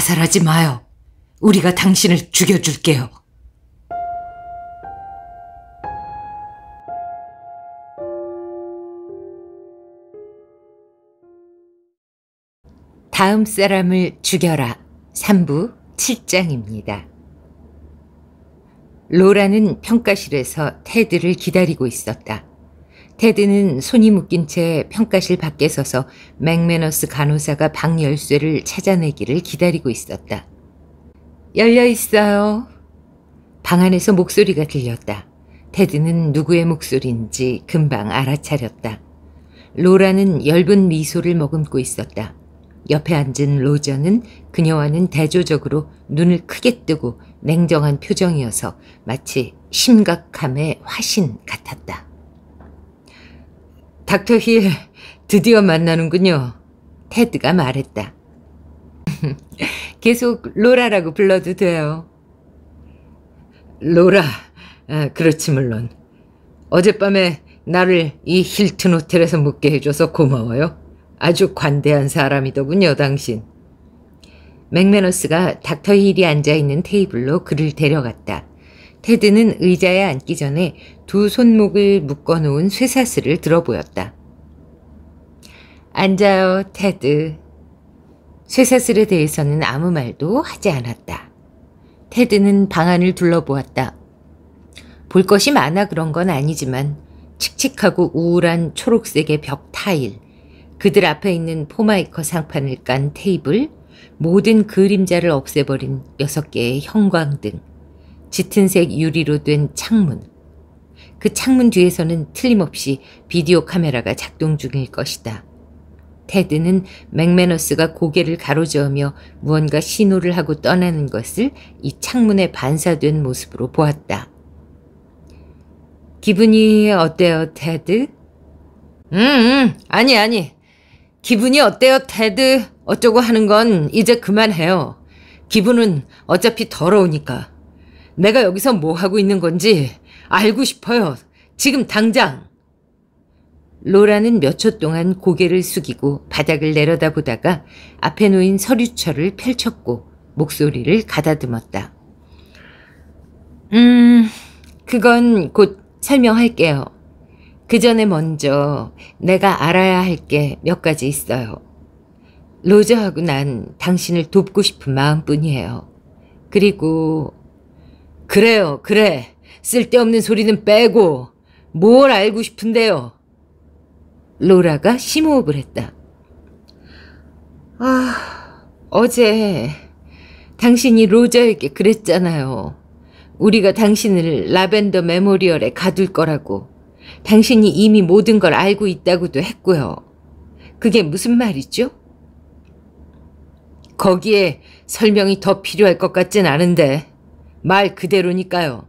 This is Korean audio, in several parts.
자살하지 마요. 우리가 당신을 죽여줄게요. 다음 사람을 죽여라 3부 7장입니다. 로라는 평가실에서 테드를 기다리고 있었다. 테드는 손이 묶인 채 평가실 밖에 서서 맥메너스 간호사가 방 열쇠를 찾아내기를 기다리고 있었다. 열려 있어요. 방 안에서 목소리가 들렸다. 테드는 누구의 목소리인지 금방 알아차렸다. 로라는 엷은 미소를 머금고 있었다. 옆에 앉은 로저는 그녀와는 대조적으로 눈을 크게 뜨고 냉정한 표정이어서 마치 심각함의 화신 같았다. 닥터 힐 드디어 만나는군요. 테드가 말했다. 계속 로라라고 불러도 돼요. 로라, 아, 그렇지 물론. 어젯밤에 나를 이 힐튼 호텔에서 묵게 해줘서 고마워요. 아주 관대한 사람이더군요, 당신. 맥메너스가 닥터 힐이 앉아있는 테이블로 그를 데려갔다. 테드는 의자에 앉기 전에 두 손목을 묶어놓은 쇠사슬을 들어보였다. 앉아요, 테드. 쇠사슬에 대해서는 아무 말도 하지 않았다. 테드는 방안을 둘러보았다. 볼 것이 많아 그런 건 아니지만 칙칙하고 우울한 초록색의 벽 타일, 그들 앞에 있는 포마이커 상판을 깐 테이블, 모든 그림자를 없애버린 여섯 개의 형광등, 짙은색 유리로 된 창문. 그 창문 뒤에서는 틀림없이 비디오 카메라가 작동 중일 것이다. 테드는 맥메너스가 고개를 가로저으며 무언가 신호를 하고 떠나는 것을 이 창문에 반사된 모습으로 보았다. 기분이 어때요, 테드? 음, 음 아니, 아니. 기분이 어때요, 테드? 어쩌고 하는 건 이제 그만해요. 기분은 어차피 더러우니까. 내가 여기서 뭐 하고 있는 건지 알고 싶어요. 지금 당장. 로라는 몇 초 동안 고개를 숙이고 바닥을 내려다보다가 앞에 놓인 서류철을 펼쳤고 목소리를 가다듬었다. 음, 그건 곧 설명할게요. 그 전에 먼저 내가 알아야 할 게 몇 가지 있어요. 로저하고 난 당신을 돕고 싶은 마음뿐이에요. 그리고 그래요, 그래. 쓸데없는 소리는 빼고 뭘 알고 싶은데요. 로라가 심호흡을 했다. 아, 어제 당신이 로저에게 그랬잖아요. 우리가 당신을 라벤더 메모리얼에 가둘 거라고. 당신이 이미 모든 걸 알고 있다고도 했고요. 그게 무슨 말이죠? 거기에 설명이 더 필요할 것 같진 않은데. 말 그대로니까요.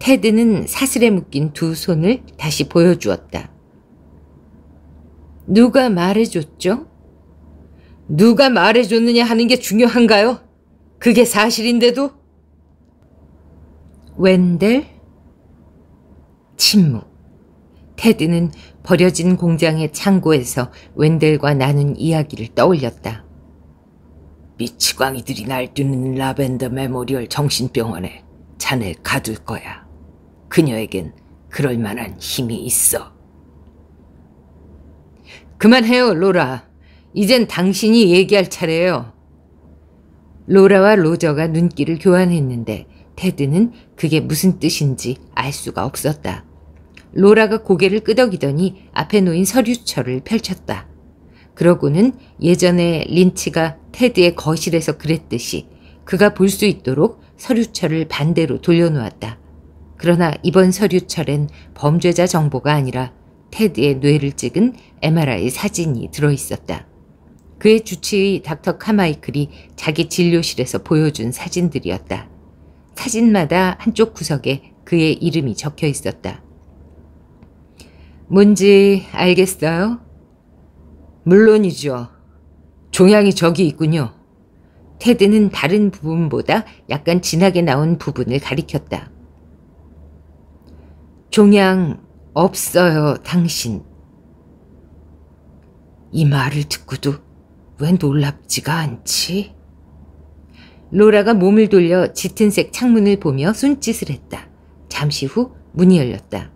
테드는 사슬에 묶인 두 손을 다시 보여주었다. 누가 말해줬죠? 누가 말해줬느냐 하는 게 중요한가요? 그게 사실인데도? 웬델? 침묵. 테드는 버려진 공장의 창고에서 웬델과 나눈 이야기를 떠올렸다. 미치광이들이 날뛰는 라벤더 메모리얼 정신병원에 자네 가둘 거야. 그녀에겐 그럴 만한 힘이 있어. 그만해요, 로라. 이젠 당신이 얘기할 차례예요. 로라와 로저가 눈길을 교환했는데 테드는 그게 무슨 뜻인지 알 수가 없었다. 로라가 고개를 끄덕이더니 앞에 놓인 서류철을 펼쳤다. 그러고는 예전에 린치가 테드의 거실에서 그랬듯이 그가 볼 수 있도록 서류철을 반대로 돌려놓았다. 그러나 이번 서류철엔 범죄자 정보가 아니라 테드의 뇌를 찍은 MRI 사진이 들어있었다. 그의 주치의 닥터 카마이클이 자기 진료실에서 보여준 사진들이었다. 사진마다 한쪽 구석에 그의 이름이 적혀 있었다. 뭔지 알겠어요? 물론이죠. 종양이 저기 있군요. 테드는 다른 부분보다 약간 진하게 나온 부분을 가리켰다. 종양 없어요, 당신. 이 말을 듣고도 왜 놀랍지가 않지? 로라가 몸을 돌려 짙은색 창문을 보며 손짓을 했다. 잠시 후 문이 열렸다.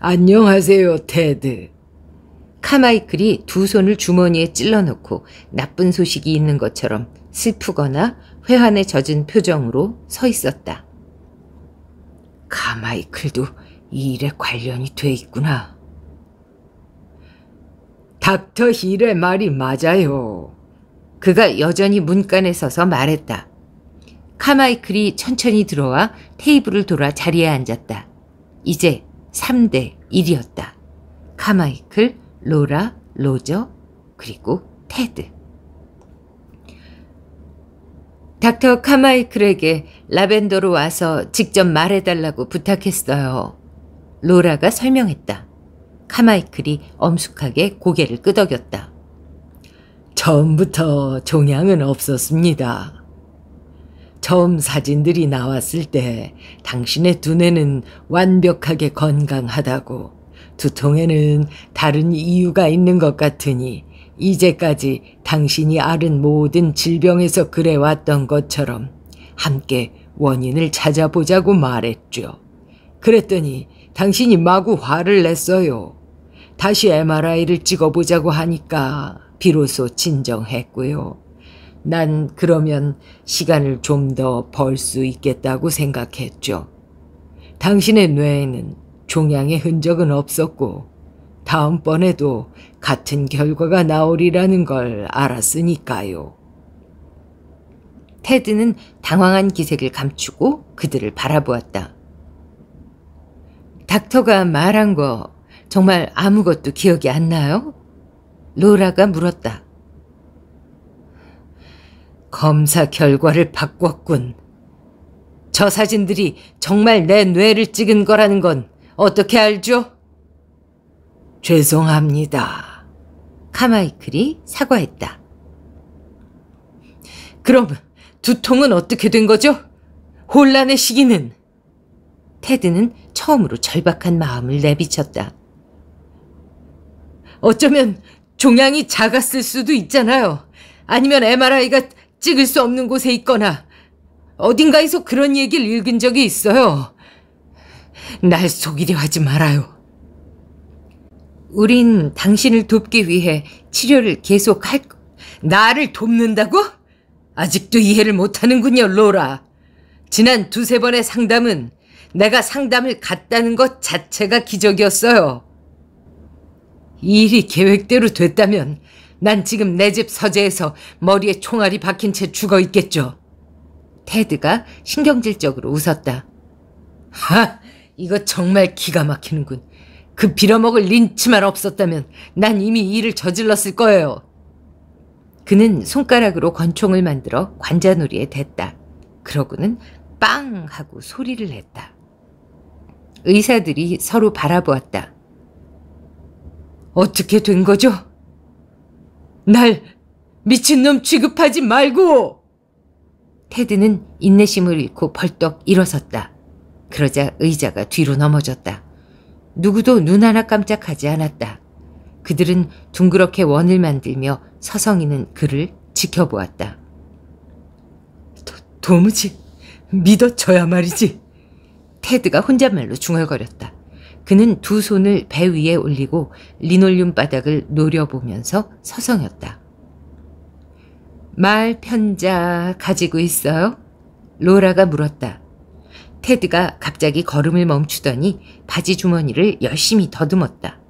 안녕하세요, 테드. 카마이클이 두 손을 주머니에 찔러넣고 나쁜 소식이 있는 것처럼 슬프거나 회한에 젖은 표정으로 서 있었다. 카마이클도 이 일에 관련이 돼 있구나. 닥터 힐의 말이 맞아요. 그가 여전히 문간에 서서 말했다. 카마이클이 천천히 들어와 테이블을 돌아 자리에 앉았다. 이제 3대 1이었다. 카마이클, 로라, 로저, 그리고 테드. 닥터 카마이클에게 라벤더로 와서 직접 말해달라고 부탁했어요. 로라가 설명했다. 카마이클이 엄숙하게 고개를 끄덕였다. 처음부터 종양은 없었습니다. 처음 사진들이 나왔을 때 당신의 두뇌는 완벽하게 건강하다고 두통에는 다른 이유가 있는 것 같으니 이제까지 당신이 앓은 모든 질병에서 그래왔던 것처럼 함께 원인을 찾아보자고 말했죠. 그랬더니 당신이 마구 화를 냈어요. 다시 MRI를 찍어보자고 하니까 비로소 진정했고요. 난 그러면 시간을 좀 더 벌 수 있겠다고 생각했죠. 당신의 뇌에는 종양의 흔적은 없었고 다음번에도 같은 결과가 나오리라는 걸 알았으니까요. 테드는 당황한 기색을 감추고 그들을 바라보았다. 닥터가 말한 거 정말 아무것도 기억이 안 나요? 로라가 물었다. 검사 결과를 바꿨군. 저 사진들이 정말 내 뇌를 찍은 거라는 건 어떻게 알죠? 죄송합니다. 카마이클이 사과했다. 그럼 두통은 어떻게 된 거죠? 혼란의 시기는? 테드는 처음으로 절박한 마음을 내비쳤다. 어쩌면 종양이 작았을 수도 있잖아요. 아니면 MRI가 찍을 수 없는 곳에 있거나 어딘가에서 그런 얘기를 읽은 적이 있어요. 날 속이려 하지 말아요. 우린 당신을 돕기 위해 치료를 계속할, 나를 돕는다고? 아직도 이해를 못하는군요, 로라. 지난 두세 번의 상담은 내가 상담을 갔다는 것 자체가 기적이었어요. 일이 계획대로 됐다면 난 지금 내 집 서재에서 머리에 총알이 박힌 채 죽어 있겠죠. 테드가 신경질적으로 웃었다. 하! 이거 정말 기가 막히는군. 그 빌어먹을 린치만 없었다면 난 이미 일을 저질렀을 거예요. 그는 손가락으로 권총을 만들어 관자놀이에 댔다. 그러고는 빵 하고 소리를 냈다. 의사들이 서로 바라보았다. 어떻게 된 거죠? 날 미친놈 취급하지 말고! 테드는 인내심을 잃고 벌떡 일어섰다. 그러자 의자가 뒤로 넘어졌다. 누구도 눈 하나 깜짝하지 않았다. 그들은 둥그렇게 원을 만들며 서성이는 그를 지켜보았다. 도, 도무지 믿어줘야 말이지. 테드가 혼잣말로 중얼거렸다. 그는 두 손을 배 위에 올리고 리놀륨 바닥을 노려보면서 서성였다. 말 편자 가지고 있어요? 로라가 물었다. 테드가 갑자기 걸음을 멈추더니 바지 주머니를 열심히 더듬었다.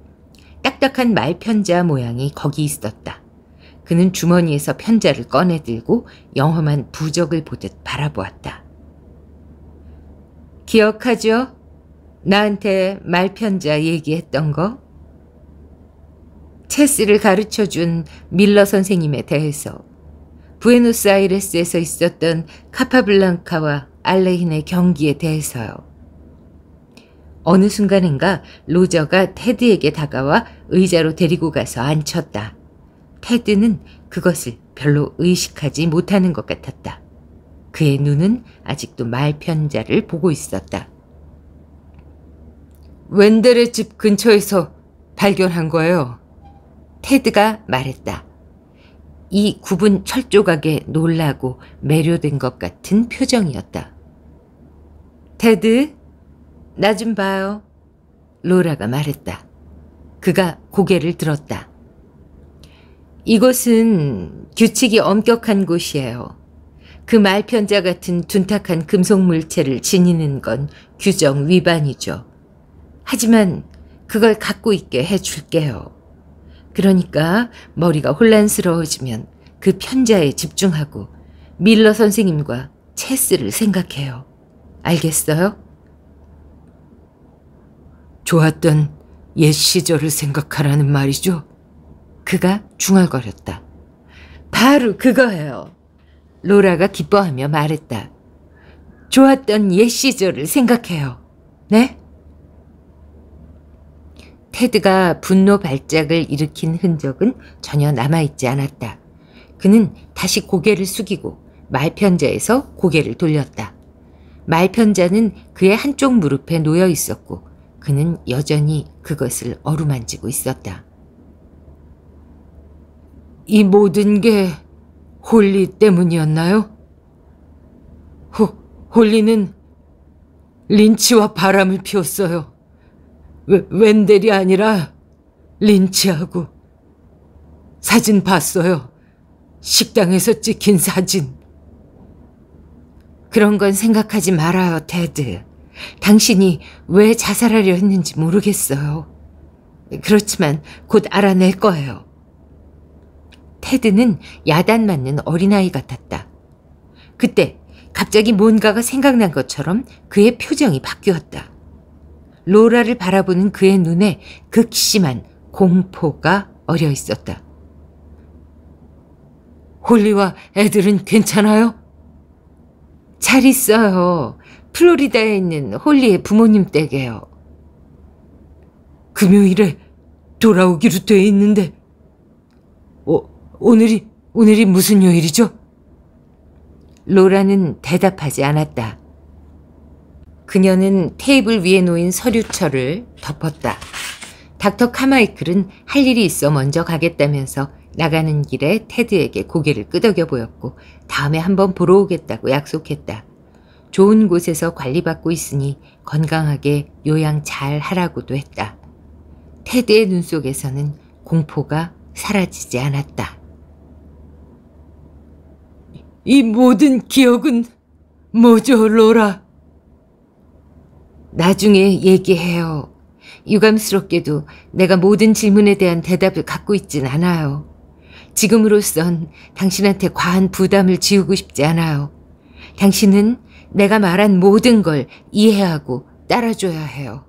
딱딱한 말 편자 모양이 거기 있었다. 그는 주머니에서 편자를 꺼내들고 영험한 부적을 보듯 바라보았다. 기억하죠? 나한테 말편자 얘기했던 거? 체스를 가르쳐준 밀러 선생님에 대해서 부에노스아이레스에서 있었던 카파블랑카와 알레인의 경기에 대해서요. 어느 순간인가 로저가 테드에게 다가와 의자로 데리고 가서 앉혔다. 테드는 그것을 별로 의식하지 못하는 것 같았다. 그의 눈은 아직도 말편자를 보고 있었다. 웬델의 집 근처에서 발견한 거예요. 테드가 말했다. 이 굽은 철조각에 놀라고 매료된 것 같은 표정이었다. 테드, 나 좀 봐요. 로라가 말했다. 그가 고개를 들었다. 이곳은 규칙이 엄격한 곳이에요. 그 말편자 같은 둔탁한 금속 물체를 지니는 건 규정 위반이죠. 하지만 그걸 갖고 있게 해줄게요. 그러니까 머리가 혼란스러워지면 그 편자에 집중하고 밀러 선생님과 체스를 생각해요. 알겠어요? 좋았던 옛 시절을 생각하라는 말이죠. 그가 중얼거렸다. 바로 그거예요. 로라가 기뻐하며 말했다. 좋았던 옛 시절을 생각해요. 네? 테드가 분노 발작을 일으킨 흔적은 전혀 남아있지 않았다. 그는 다시 고개를 숙이고 말편자에서 고개를 돌렸다. 말편자는 그의 한쪽 무릎에 놓여 있었고 그는 여전히 그것을 어루만지고 있었다. 이 모든 게 홀리 때문이었나요? 호, 홀리는 린치와 바람을 피웠어요. 웨, 웬델이 아니라 린치하고 사진 봤어요. 식당에서 찍힌 사진. 그런 건 생각하지 말아요, 테드. 당신이 왜 자살하려 했는지 모르겠어요. 그렇지만 곧 알아낼 거예요. 테드는 야단 맞는 어린아이 같았다. 그때 갑자기 뭔가가 생각난 것처럼 그의 표정이 바뀌었다. 로라를 바라보는 그의 눈에 극심한 공포가 어려 있었다. 홀리와 애들은 괜찮아요? 잘 있어요. 플로리다에 있는 홀리의 부모님 댁에요. 금요일에 돌아오기로 돼 있는데, 어, 오늘이, 오늘이 무슨 요일이죠? 로라는 대답하지 않았다. 그녀는 테이블 위에 놓인 서류철을 덮었다. 닥터 카마이클은 할 일이 있어 먼저 가겠다면서 나가는 길에 테드에게 고개를 끄덕여 보였고 다음에 한번 보러 오겠다고 약속했다. 좋은 곳에서 관리받고 있으니 건강하게 요양 잘 하라고도 했다. 테드의 눈 속에서는 공포가 사라지지 않았다. 이 모든 기억은 뭐죠, 로라? 나중에 얘기해요. 유감스럽게도 내가 모든 질문에 대한 대답을 갖고 있진 않아요. 지금으로선 당신한테 과한 부담을 지우고 싶지 않아요. 당신은 내가 말한 모든 걸 이해하고 따라줘야 해요.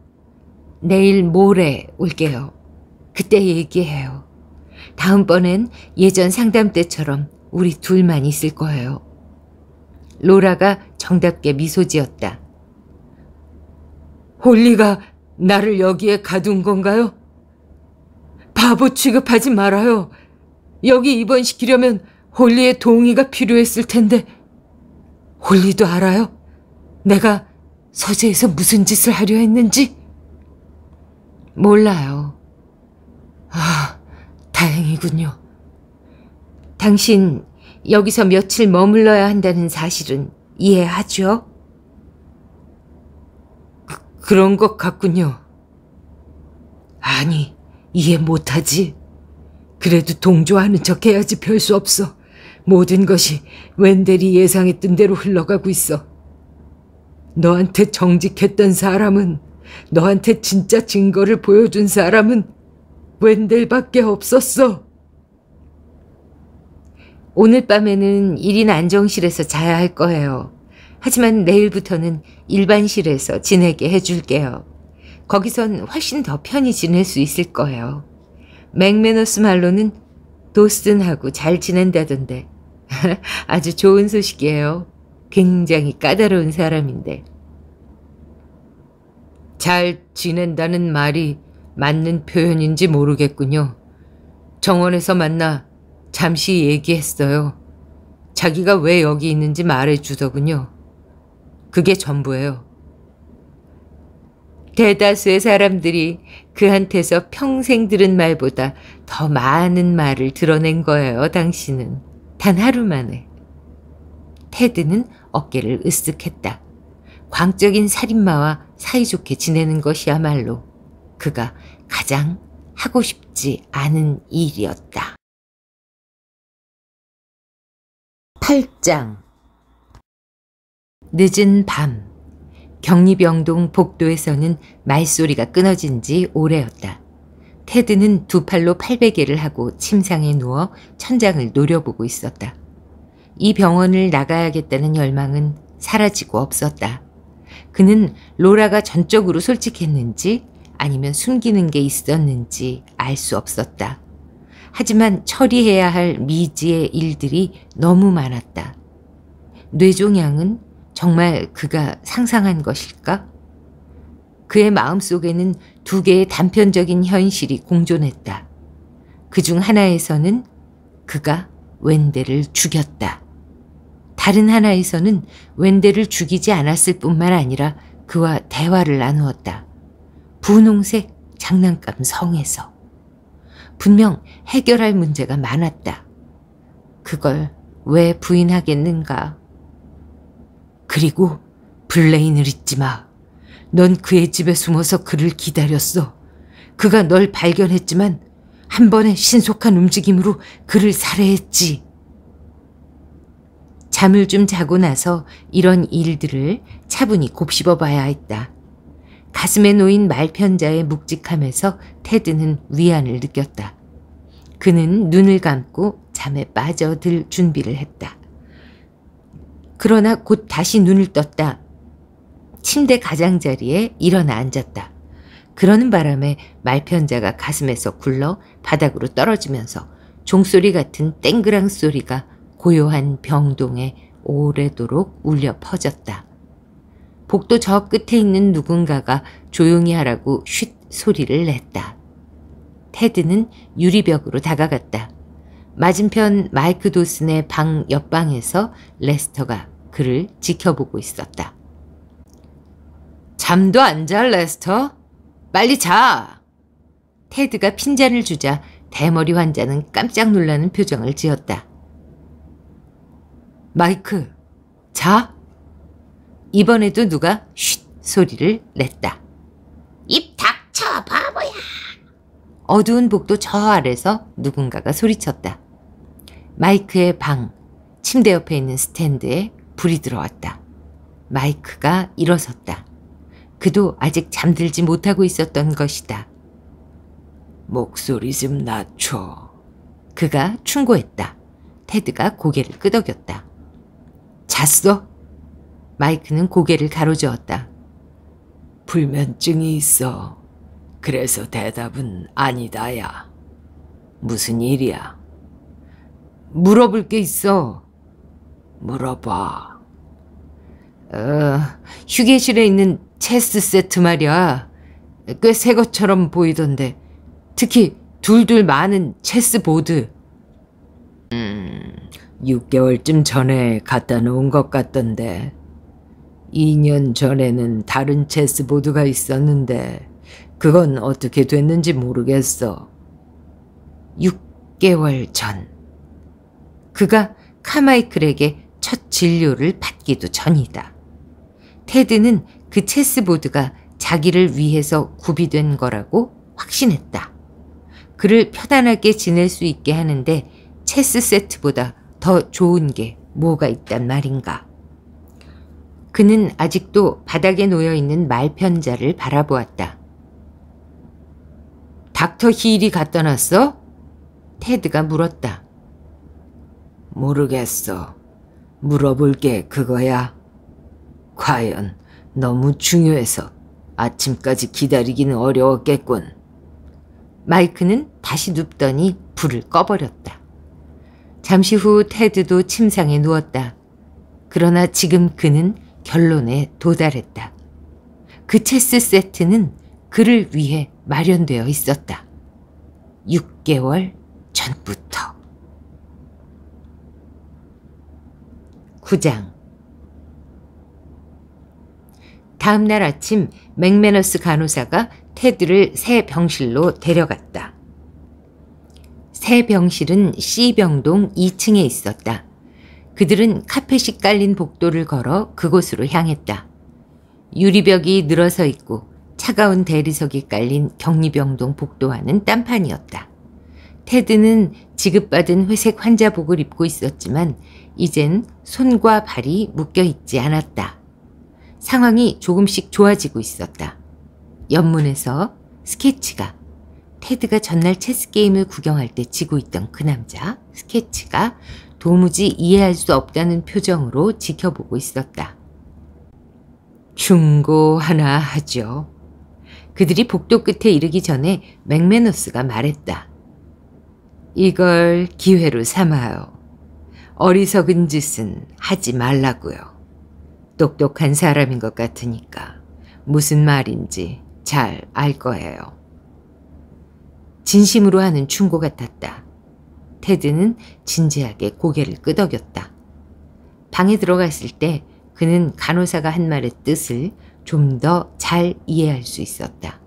내일 모레 올게요. 그때 얘기해요. 다음번엔 예전 상담 때처럼 우리 둘만 있을 거예요. 로라가 정답게 미소 지었다. 홀리가 나를 여기에 가둔 건가요? 바보 취급하지 말아요. 여기 입원시키려면 홀리의 동의가 필요했을 텐데 홀리도 알아요? 내가 서재에서 무슨 짓을 하려 했는지? 몰라요. 아, 다행이군요. 당신 여기서 며칠 머물러야 한다는 사실은 이해하죠? 그, 그런 것 같군요. 아니, 이해 못하지. 그래도 동조하는 척 해야지 별 수 없어. 모든 것이 웬델이 예상했던 대로 흘러가고 있어. 너한테 정직했던 사람은, 너한테 진짜 증거를 보여준 사람은 웬델밖에 없었어. 오늘 밤에는 1인 안정실에서 자야 할 거예요. 하지만 내일부터는 일반실에서 지내게 해줄게요. 거기선 훨씬 더 편히 지낼 수 있을 거예요. 맥메너스 말로는 도슨하고 잘 지낸다던데 아주 좋은 소식이에요. 굉장히 까다로운 사람인데. 잘 지낸다는 말이 맞는 표현인지 모르겠군요. 정원에서 만나 잠시 얘기했어요. 자기가 왜 여기 있는지 말해주더군요. 그게 전부예요. 대다수의 사람들이 그한테서 평생 들은 말보다 더 많은 말을 드러낸 거예요, 당신은. 단 하루 만에. 테드는 어깨를 으쓱했다. 광적인 살인마와 사이좋게 지내는 것이야말로 그가 가장 하고 싶지 않은 일이었다. 8장 늦은 밤 격리병동 복도에서는 말소리가 끊어진 지 오래였다. 테드는 두 팔로 팔베개를 하고 침상에 누워 천장을 노려보고 있었다. 이 병원을 나가야겠다는 열망은 사라지고 없었다. 그는 로라가 전적으로 솔직했는지 아니면 숨기는 게 있었는지 알 수 없었다. 하지만 처리해야 할 미지의 일들이 너무 많았다. 뇌종양은 정말 그가 상상한 것일까? 그의 마음속에는 두 개의 단편적인 현실이 공존했다. 그 중 하나에서는 그가 웬데를 죽였다. 다른 하나에서는 웬데를 죽이지 않았을 뿐만 아니라 그와 대화를 나누었다. 분홍색 장난감 성에서. 분명 해결할 문제가 많았다. 그걸 왜 부인하겠는가? 그리고 블레인을 잊지 마. 넌 그의 집에 숨어서 그를 기다렸어. 그가 널 발견했지만 한 번의 신속한 움직임으로 그를 살해했지. 잠을 좀 자고 나서 이런 일들을 차분히 곱씹어 봐야 했다. 가슴에 놓인 말편자의 묵직함에서 테드는 위안을 느꼈다. 그는 눈을 감고 잠에 빠져들 준비를 했다. 그러나 곧 다시 눈을 떴다. 침대 가장자리에 일어나 앉았다. 그러는 바람에 말편자가 가슴에서 굴러 바닥으로 떨어지면서 종소리 같은 땡그랑 소리가 고요한 병동에 오래도록 울려 퍼졌다. 복도 저 끝에 있는 누군가가 조용히 하라고 쉿 소리를 냈다. 테드는 유리벽으로 다가갔다. 맞은편 마이크 도슨의 방 옆방에서 레스터가 그를 지켜보고 있었다. 잠도 안 자, 레스터? 빨리 자! 테드가 핀잔을 주자 대머리 환자는 깜짝 놀라는 표정을 지었다. 마이크, 자? 이번에도 누가 쉿 소리를 냈다. 입 닥쳐, 바보야! 어두운 복도 저 아래서 누군가가 소리쳤다. 마이크의 방, 침대 옆에 있는 스탠드에 불이 들어왔다. 마이크가 일어섰다. 그도 아직 잠들지 못하고 있었던 것이다. 목소리 좀 낮춰. 그가 충고했다. 테드가 고개를 끄덕였다. 잤어? 마이크는 고개를 가로저었다. 불면증이 있어. 그래서 대답은 아니다야. 무슨 일이야? 물어볼 게 있어. 물어봐. 어, 휴게실에 있는 체스 세트 말이야. 꽤 새 것처럼 보이던데. 특히 둘둘 많은 체스 보드. 음, 6개월쯤 전에 갖다 놓은 것 같던데. 2년 전에는 다른 체스보드가 있었는데 그건 어떻게 됐는지 모르겠어. 6개월 전. 그가 카마이클에게 첫 진료를 받기도 전이다. 테드는 그 체스보드가 자기를 위해서 구비된 거라고 확신했다. 그를 편안하게 지낼 수 있게 하는데 체스 세트보다 더 좋은 게 뭐가 있단 말인가. 그는 아직도 바닥에 놓여 있는 말편자를 바라보았다. 닥터 힐이 갔다 놨어? 테드가 물었다. 모르겠어. 물어볼 게 그거야. 과연 너무 중요해서 아침까지 기다리기는 어려웠겠군. 마이크는 다시 눕더니 불을 꺼버렸다. 잠시 후 테드도 침상에 누웠다. 그러나 지금 그는 결론에 도달했다. 그 체스 세트는 그를 위해 마련되어 있었다. 6개월 전부터. 9장 다음 날 아침 맥메너스 간호사가 테드를 새 병실로 데려갔다. 새 병실은 C병동 2층에 있었다. 그들은 카펫이 깔린 복도를 걸어 그곳으로 향했다. 유리벽이 늘어서 있고 차가운 대리석이 깔린 격리병동 복도와는 딴판이었다. 테드는 지급받은 회색 환자복을 입고 있었지만 이젠 손과 발이 묶여 있지 않았다. 상황이 조금씩 좋아지고 있었다. 연문에서 스케치가 테드가 전날 체스게임을 구경할 때 지고 있던 그 남자 스케치가 도무지 이해할 수 없다는 표정으로 지켜보고 있었다. 중고 하나 하죠. 그들이 복도 끝에 이르기 전에 맥메너스가 말했다. 이걸 기회로 삼아요. 어리석은 짓은 하지 말라고요. 똑똑한 사람인 것 같으니까 무슨 말인지 잘 알 거예요. 진심으로 하는 충고 같았다. 테드는 진지하게 고개를 끄덕였다. 방에 들어갔을 때 그는 간호사가 한 말의 뜻을 좀 더 잘 이해할 수 있었다.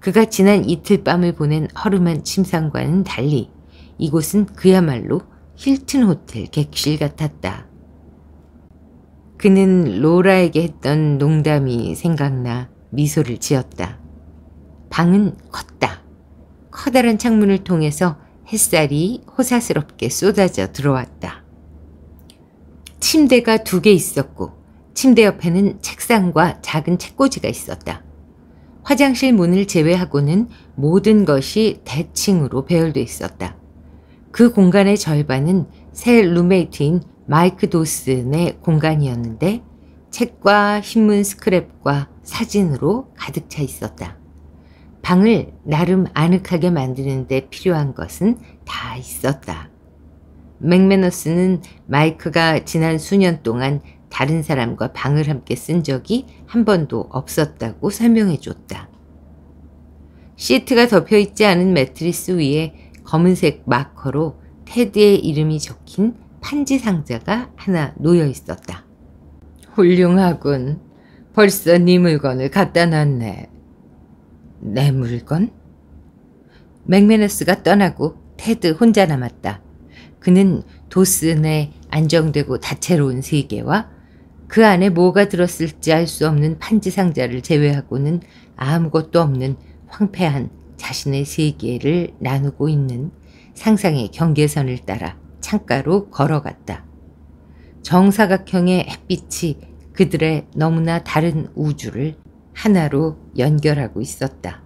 그가 지난 이틀 밤을 보낸 허름한 침상과는 달리 이곳은 그야말로 힐튼 호텔 객실 같았다. 그는 로라에게 했던 농담이 생각나 미소를 지었다. 방은 컸다. 커다란 창문을 통해서 햇살이 호사스럽게 쏟아져 들어왔다. 침대가 두 개 있었고 침대 옆에는 책상과 작은 책꽂이가 있었다. 화장실 문을 제외하고는 모든 것이 대칭으로 배열돼 있었다. 그 공간의 절반은 새 룸메이트인 마이크 도슨의 공간이었는데 책과 신문 스크랩과 사진으로 가득 차 있었다. 방을 나름 아늑하게 만드는데 필요한 것은 다 있었다. 맥메너스는 마이크가 지난 수년 동안 다른 사람과 방을 함께 쓴 적이 한 번도 없었다고 설명해 줬다. 시트가 덮여 있지 않은 매트리스 위에 검은색 마커로 테드의 이름이 적힌 판지 상자가 하나 놓여 있었다. 훌륭하군. 벌써 네 물건을 갖다 놨네. 내 물건? 맥메너스가 떠나고 테드 혼자 남았다. 그는 도슨의 안정되고 다채로운 세계와 그 안에 뭐가 들었을지 알 수 없는 판지 상자를 제외하고는 아무것도 없는 황폐한 자신의 세계를 나누고 있는 상상의 경계선을 따라 창가로 걸어갔다. 정사각형의 햇빛이 그들의 너무나 다른 우주를 하나로 연결하고 있었다.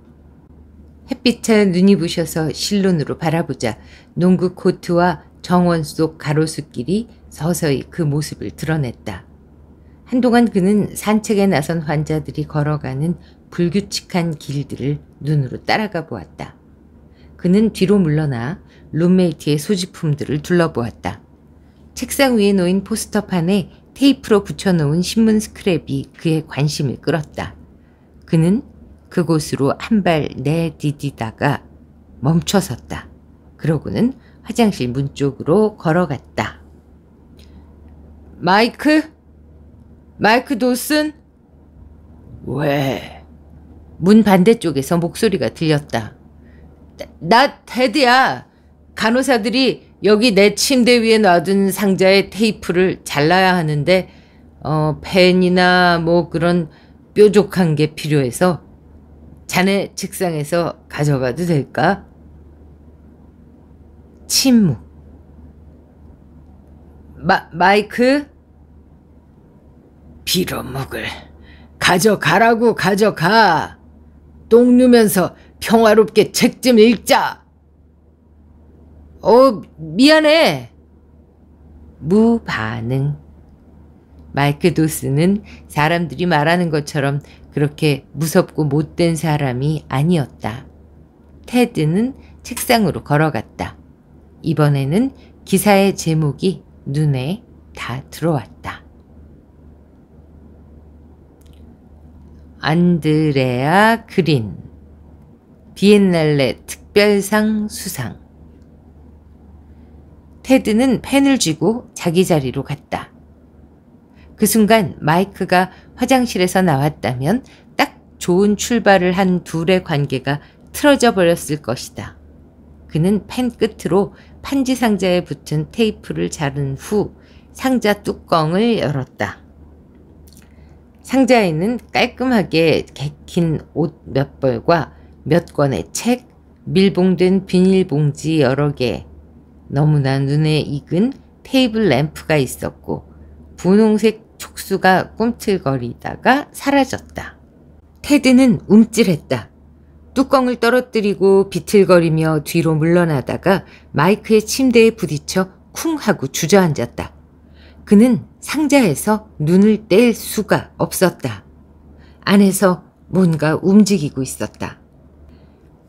햇빛에 눈이 부셔서 실눈으로 바라보자 농구 코트와 정원 속 가로수길이 서서히 그 모습을 드러냈다. 한동안 그는 산책에 나선 환자들이 걸어가는 불규칙한 길들을 눈으로 따라가 보았다. 그는 뒤로 물러나 룸메이트의 소지품들을 둘러보았다. 책상 위에 놓인 포스터판에 테이프로 붙여놓은 신문 스크랩이 그의 관심을 끌었다. 그는 그곳으로 한 발 내디디다가 멈춰섰다. 그러고는 화장실 문 쪽으로 걸어갔다. 마이크? 마이크 도슨? 왜? 문 반대쪽에서 목소리가 들렸다. 나, 테드야. 간호사들이 여기 내 침대 위에 놔둔 상자의 테이프를 잘라야 하는데 어, 펜이나 뭐 그런 뾰족한 게 필요해서 자네 책상에서 가져가도 될까? 침묵. 마, 마이크? 빌어먹을. 가져가라고 가져가. 녹누면서 평화롭게 책 좀 읽자. 어, 미안해. 무반응. 마이크 도스는 사람들이 말하는 것처럼 그렇게 무섭고 못된 사람이 아니었다. 테드는 책상으로 걸어갔다. 이번에는 기사의 제목이 눈에 다 들어왔다. 안드레아 그린 비엔날레 특별상 수상 테드는 펜을 쥐고 자기 자리로 갔다. 그 순간 마이크가 화장실에서 나왔다면 딱 좋은 출발을 한 둘의 관계가 틀어져 버렸을 것이다. 그는 펜 끝으로 판지 상자에 붙은 테이프를 자른 후 상자 뚜껑을 열었다. 상자에는 깔끔하게 개킨 옷 몇 벌과 몇 권의 책, 밀봉된 비닐봉지 여러 개, 너무나 눈에 익은 테이블 램프가 있었고 분홍색 촉수가 꿈틀거리다가 사라졌다. 테드는 움찔했다. 뚜껑을 떨어뜨리고 비틀거리며 뒤로 물러나다가 마이크의 침대에 부딪혀 쿵 하고 주저앉았다. 그는 상자에서 눈을 뗄 수가 없었다. 안에서 뭔가 움직이고 있었다.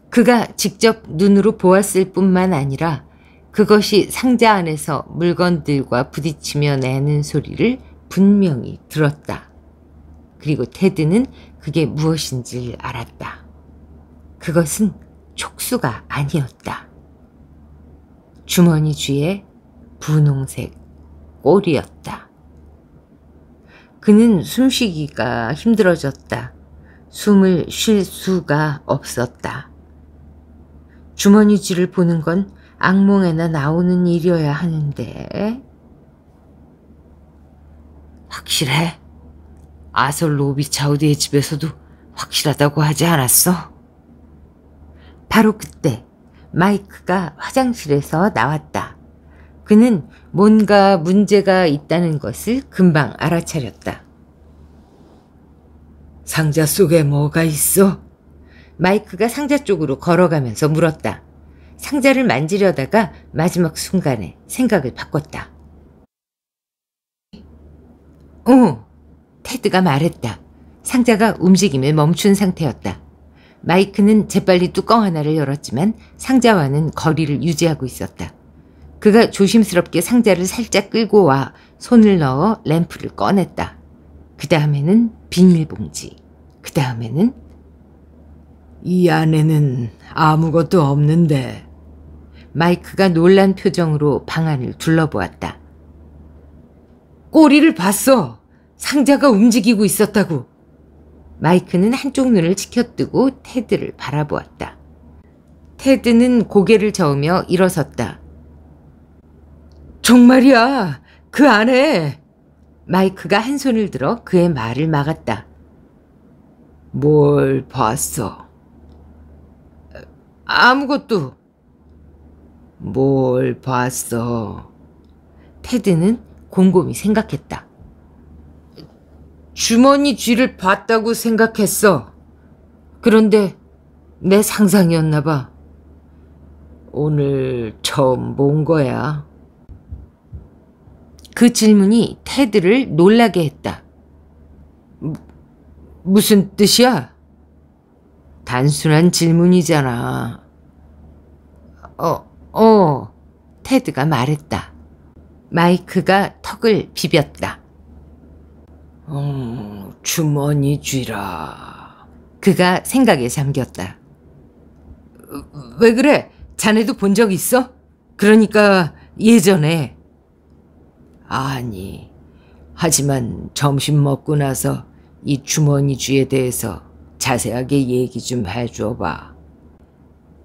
그가 직접 눈으로 보았을 뿐만 아니라 그것이 상자 안에서 물건들과 부딪히며 내는 소리를 분명히 들었다. 그리고 테드는 그게 무엇인지 알았다. 그것은 촉수가 아니었다. 주머니 뒤의 분홍색 꼴이었다. 그는 숨쉬기가 힘들어졌다. 숨을 쉴 수가 없었다. 주머니질를 보는 건 악몽에나 나오는 일이어야 하는데 확실해? 아설 로비 차우디의 집에서도 확실하다고 하지 않았어? 바로 그때 마이크가 화장실에서 나왔다. 그는 뭔가 문제가 있다는 것을 금방 알아차렸다. 상자 속에 뭐가 있어? 마이크가 상자 쪽으로 걸어가면서 물었다. 상자를 만지려다가 마지막 순간에 생각을 바꿨다. 어, 테드가 말했다. 상자가 움직임을 멈춘 상태였다. 마이크는 재빨리 뚜껑 하나를 열었지만 상자와는 거리를 유지하고 있었다. 그가 조심스럽게 상자를 살짝 끌고 와 손을 넣어 램프를 꺼냈다. 그 다음에는 비닐봉지. 그 다음에는 이 안에는 아무것도 없는데. 마이크가 놀란 표정으로 방안을 둘러보았다. 꼬리를 봤어. 상자가 움직이고 있었다고. 마이크는 한쪽 눈을 치켜뜨고 테드를 바라보았다. 테드는 고개를 저으며 일어섰다. 정말이야. 그 안에. 마이크가 한 손을 들어 그의 말을 막았다. 뭘 봤어? 아무것도. 뭘 봤어? 테드는 곰곰이 생각했다. 주머니 쥐를 봤다고 생각했어. 그런데 내 상상이었나 봐. 오늘 처음 본 거야. 그 질문이 테드를 놀라게 했다. 무슨 뜻이야? 단순한 질문이잖아. 어, 어, 테드가 말했다. 마이크가 턱을 비볐다. 음, 주머니 쥐라. 그가 생각에 잠겼다. 왜 그래? 자네도 본 적 있어? 그러니까 예전에 아니. 하지만 점심 먹고 나서 이 주머니 쥐에 대해서 자세하게 얘기 좀 해줘봐.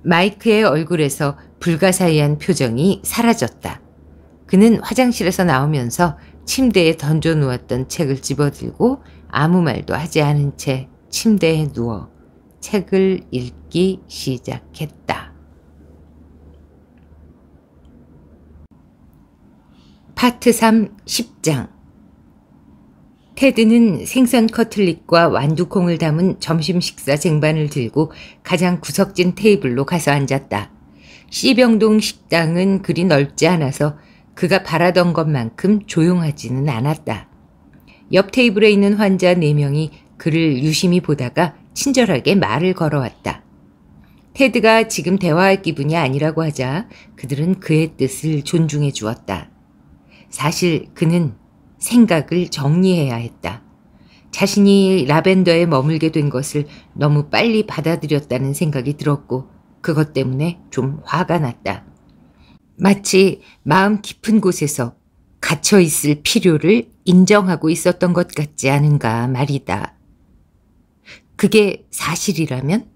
마이크의 얼굴에서 불가사의한 표정이 사라졌다. 그는 화장실에서 나오면서 침대에 던져 놓았던 책을 집어들고 아무 말도 하지 않은 채 침대에 누워 책을 읽기 시작했다. 파트 3 10장 테드는 생선 커틀릿과 완두콩을 담은 점심 식사 쟁반을 들고 가장 구석진 테이블로 가서 앉았다. 씨병동 식당은 그리 넓지 않아서 그가 바라던 것만큼 조용하지는 않았다. 옆 테이블에 있는 환자 4명이 그를 유심히 보다가 친절하게 말을 걸어왔다. 테드가 지금 대화할 기분이 아니라고 하자 그들은 그의 뜻을 존중해 주었다. 사실 그는 생각을 정리해야 했다. 자신이 라벤더에 머물게 된 것을 너무 빨리 받아들였다는 생각이 들었고 그것 때문에 좀 화가 났다. 마치 마음 깊은 곳에서 갇혀 있을 필요를 인정하고 있었던 것 같지 않은가 말이다. 그게 사실이라면?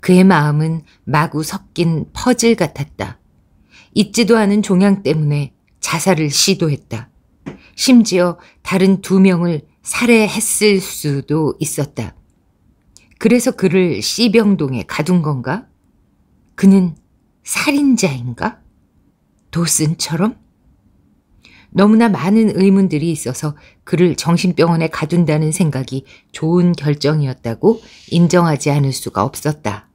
그의 마음은 마구 섞인 퍼즐 같았다. 잊지도 않은 종양 때문에 자살을 시도했다. 심지어 다른 두 명을 살해했을 수도 있었다. 그래서 그를 씨병동에 가둔 건가? 그는 살인자인가? 도슨처럼? 너무나 많은 의문들이 있어서 그를 정신병원에 가둔다는 생각이 좋은 결정이었다고 인정하지 않을 수가 없었다.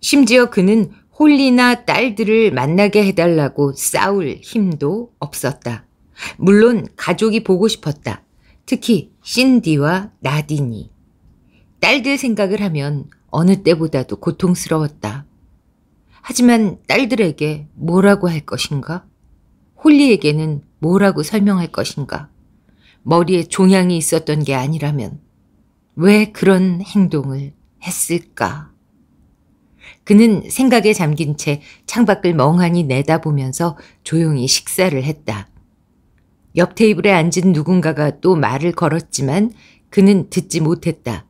심지어 그는 홀리나 딸들을 만나게 해달라고 싸울 힘도 없었다. 물론 가족이 보고 싶었다. 특히 신디와 나딘이. 딸들 생각을 하면 어느 때보다도 고통스러웠다. 하지만 딸들에게 뭐라고 할 것인가? 홀리에게는 뭐라고 설명할 것인가? 머리에 종양이 있었던 게 아니라면 왜 그런 행동을 했을까? 그는 생각에 잠긴 채 창밖을 멍하니 내다보면서 조용히 식사를 했다. 옆 테이블에 앉은 누군가가 또 말을 걸었지만 그는 듣지 못했다.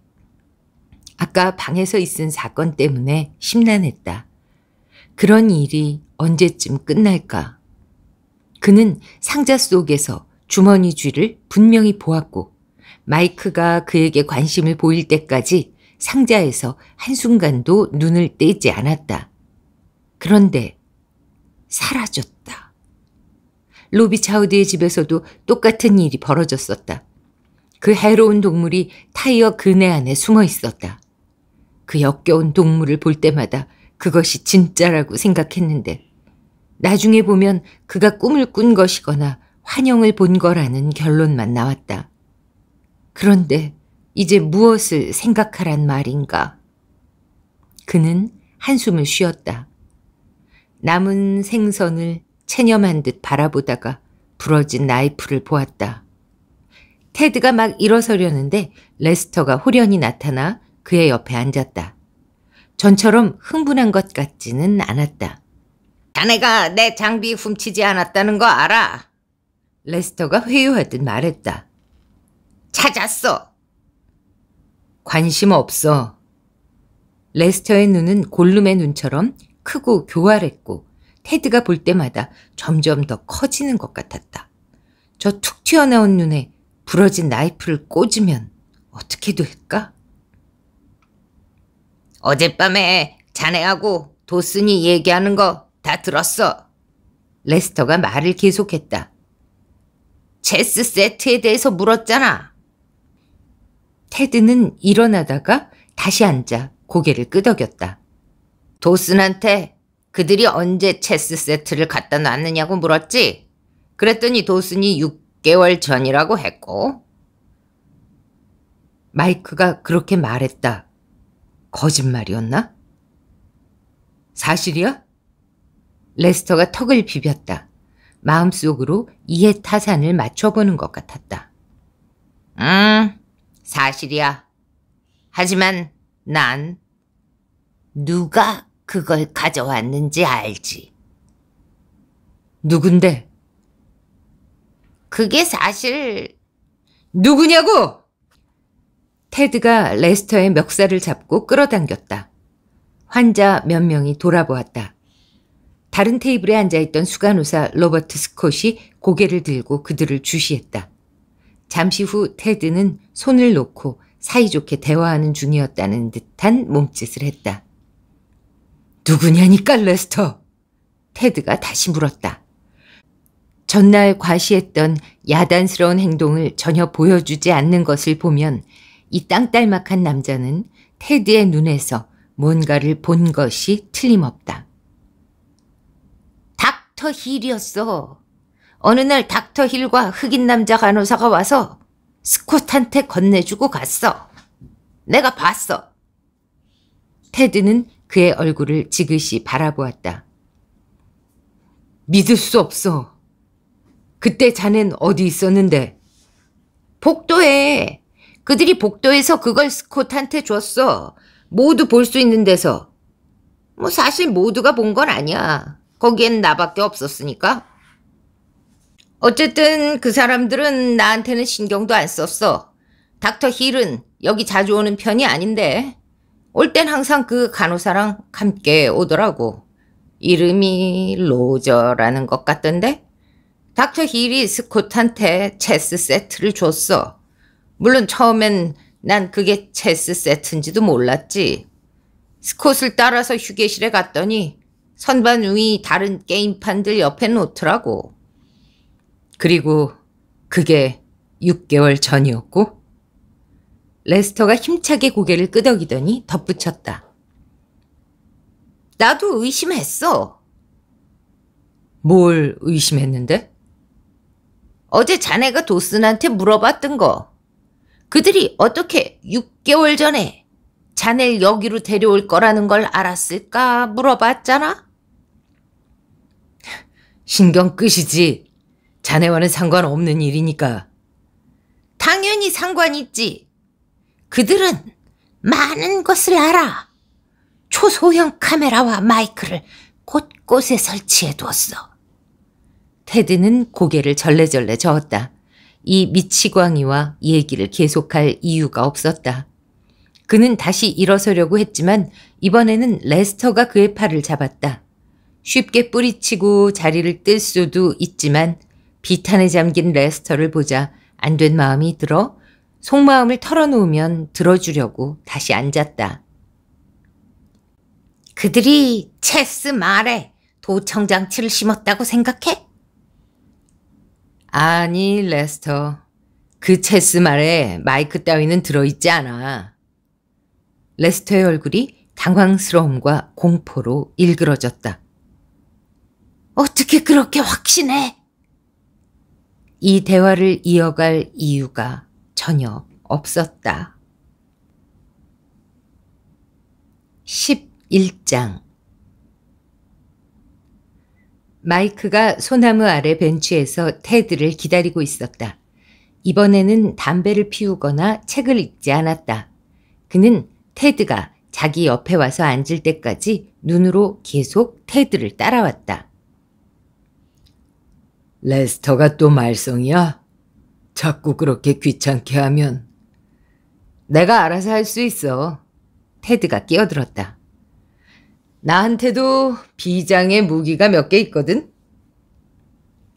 아까 방에서 있은 사건 때문에 심란했다. 그런 일이 언제쯤 끝날까? 그는 상자 속에서 주머니 쥐를 분명히 보았고 마이크가 그에게 관심을 보일 때까지 상자에서 한순간도 눈을 떼지 않았다. 그런데 사라졌다. 로비 차우드의 집에서도 똑같은 일이 벌어졌었다. 그 해로운 동물이 타이어 그네 안에 숨어 있었다. 그 역겨운 동물을 볼 때마다 그것이 진짜라고 생각했는데 나중에 보면 그가 꿈을 꾼 것이거나 환영을 본 거라는 결론만 나왔다. 그런데 이제 무엇을 생각하란 말인가? 그는 한숨을 쉬었다. 남은 생선을 체념한 듯 바라보다가 부러진 나이프를 보았다. 테드가 막 일어서려는데 레스터가 호련히 나타나 그의 옆에 앉았다. 전처럼 흥분한 것 같지는 않았다. 자네가 내 장비 훔치지 않았다는 거 알아? 레스터가 회유하듯 말했다. 찾았어. 관심 없어. 레스터의 눈은 골룸의 눈처럼 크고 교활했고 테드가 볼 때마다 점점 더 커지는 것 같았다. 저 툭 튀어나온 눈에 부러진 나이프를 꽂으면 어떻게 될까? 어젯밤에 자네하고 도슨이 얘기하는 거 다 들었어. 레스터가 말을 계속했다. 체스 세트에 대해서 물었잖아. 테드는 일어나다가 다시 앉아 고개를 끄덕였다. 도슨한테 그들이 언제 체스 세트를 갖다 놨느냐고 물었지? 그랬더니 도슨이 6개월 전이라고 했고. 마이크가 그렇게 말했다. 거짓말이었나? 사실이야? 레스터가 턱을 비볐다. 마음속으로 이에 타산을 맞춰보는 것 같았다. 음, 사실이야. 하지만 난 누가 그걸 가져왔는지 알지. 누군데? 그게 사실 누구냐고! 테드가 레스터의 멱살을 잡고 끌어당겼다. 환자 몇 명이 돌아보았다. 다른 테이블에 앉아있던 수간호사 로버트 스콧이 고개를 들고 그들을 주시했다. 잠시 후 테드는 손을 놓고 사이좋게 대화하는 중이었다는 듯한 몸짓을 했다. 누구냐니까 레스터. 테드가 다시 물었다. 전날 과시했던 야단스러운 행동을 전혀 보여주지 않는 것을 보면 이 땅딸막한 남자는 테드의 눈에서 뭔가를 본 것이 틀림없다. 닥터 힐이었어. 어느 날 닥터 힐과 흑인 남자 간호사가 와서 스콧한테 건네주고 갔어. 내가 봤어. 테드는 그의 얼굴을 지그시 바라보았다. 믿을 수 없어. 그때 자넨 어디 있었는데? 복도에. 그들이 복도에서 그걸 스콧한테 줬어. 모두 볼 수 있는 데서. 뭐 사실 모두가 본 건 아니야. 거기엔 나밖에 없었으니까. 어쨌든 그 사람들은 나한테는 신경도 안 썼어. 닥터 힐은 여기 자주 오는 편이 아닌데 올 땐 항상 그 간호사랑 함께 오더라고. 이름이 로저라는 것 같던데? 닥터 힐이 스콧한테 체스 세트를 줬어. 물론 처음엔 난 그게 체스 세트인지도 몰랐지. 스콧을 따라서 휴게실에 갔더니 선반 위 다른 게임판들 옆에 놓더라고. 그리고 그게 6개월 전이었고 레스터가 힘차게 고개를 끄덕이더니 덧붙였다. 나도 의심했어. 뭘 의심했는데? 어제 자네가 도슨한테 물어봤던 거. 그들이 어떻게 6개월 전에 자넬 여기로 데려올 거라는 걸 알았을까 물어봤잖아? 신경 끄시지. 자네와는 상관없는 일이니까. 당연히 상관 있지. 그들은 많은 것을 알아. 초소형 카메라와 마이크를 곳곳에 설치해 두었어. 테드는 고개를 절레절레 저었다. 이 미치광이와 얘기를 계속할 이유가 없었다. 그는 다시 일어서려고 했지만 이번에는 레스터가 그의 팔을 잡았다. 쉽게 뿌리치고 자리를 뜰 수도 있지만 비탄에 잠긴 레스터를 보자 안된 마음이 들어 속마음을 털어놓으면 들어주려고 다시 앉았다. 그들이 체스 말에 도청장치를 심었다고 생각해? 아니 레스터 그 체스 말에 마이크 따위는 들어있지 않아. 레스터의 얼굴이 당황스러움과 공포로 일그러졌다. 어떻게 그렇게 확신해? 이 대화를 이어갈 이유가 전혀 없었다. 11장 마이크가 소나무 아래 벤치에서 테드를 기다리고 있었다. 이번에는 담배를 피우거나 책을 읽지 않았다. 그는 테드가 자기 옆에 와서 앉을 때까지 눈으로 계속 테드를 따라왔다. 레스터가 또 말썽이야? 자꾸 그렇게 귀찮게 하면. 내가 알아서 할 수 있어. 테드가 끼어들었다. 나한테도 비장의 무기가 몇 개 있거든?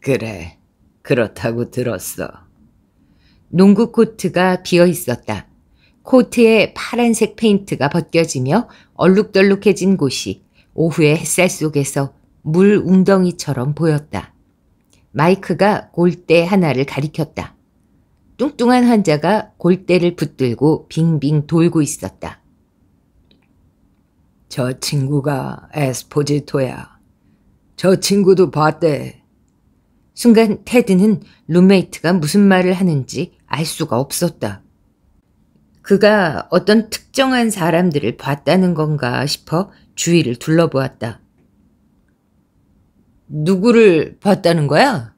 그래, 그렇다고 들었어. 농구 코트가 비어 있었다. 코트에 파란색 페인트가 벗겨지며 얼룩덜룩해진 곳이 오후의 햇살 속에서 물 웅덩이처럼 보였다. 마이크가 골대 하나를 가리켰다. 뚱뚱한 환자가 골대를 붙들고 빙빙 돌고 있었다. 저 친구가 에스포지토야. 저 친구도 봤대. 순간 테드는 룸메이트가 무슨 말을 하는지 알 수가 없었다. 그가 어떤 특정한 사람들을 봤다는 건가 싶어 주위를 둘러보았다. 누구를 봤다는 거야?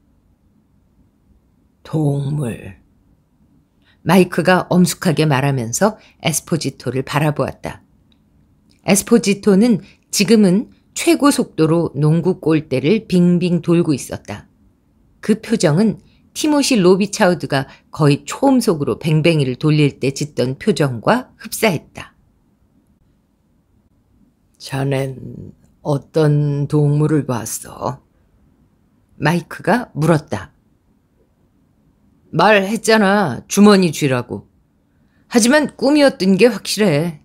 동물. 마이크가 엄숙하게 말하면서 에스포지토를 바라보았다. 에스포지토는 지금은 최고 속도로 농구 골대를 빙빙 돌고 있었다. 그 표정은 티모시 로비차우드가 거의 초음속으로 뱅뱅이를 돌릴 때 짓던 표정과 흡사했다. 자넨 어떤 동물을 봤어? 마이크가 물었다. 말했잖아. 주머니 쥐라고. 하지만 꿈이었던 게 확실해.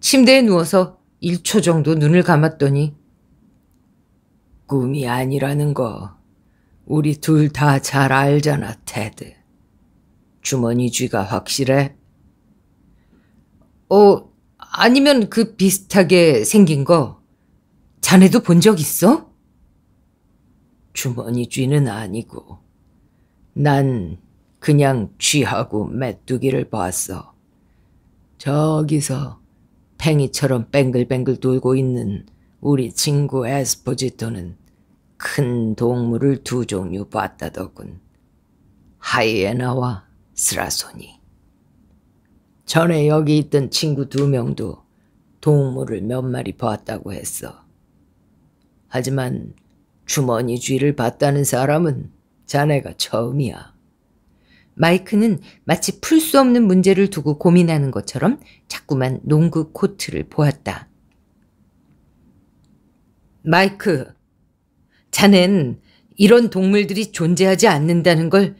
침대에 누워서 1초 정도 눈을 감았더니 꿈이 아니라는 거 우리 둘 다 잘 알잖아, 테드. 주머니 쥐가 확실해? 어, 아니면 그 비슷하게 생긴 거? 자네도 본 적 있어? 주머니 쥐는 아니고 난 그냥 쥐하고 메뚜기를 봤어. 저기서 팽이처럼 뱅글뱅글 돌고 있는 우리 친구 에스포지토는 큰 동물을 두 종류 봤다더군. 하이에나와 스라소니. 전에 여기 있던 친구 두 명도 동물을 몇 마리 보았다고 했어. 하지만 주머니 쥐를 봤다는 사람은 자네가 처음이야. 마이크는 마치 풀 수 없는 문제를 두고 고민하는 것처럼 자꾸만 농구 코트를 보았다. 마이크, 자넨 이런 동물들이 존재하지 않는다는 걸